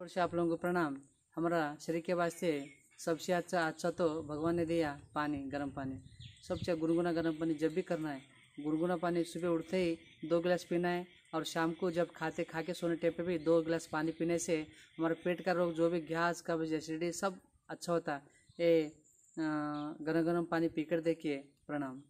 और से आप लोगों को प्रणाम हमारा शरीर के वास्ते सबसे अच्छा अच्छा तो भगवान ने दिया पानी गर्म पानी सबसे अच्छा गुनगुना गर्म पानी जब भी करना है गुनगुना पानी सुबह उठते ही दो गिलास पीना है और शाम को जब खाते खा के सोने पे भी दो गिलास पानी पीने से हमारे पेट का रोग जो भी घास कब्ज एसिडिटी सब अच्छा होता है ये गर्म गर्म पानी पीकर देखिए प्रणाम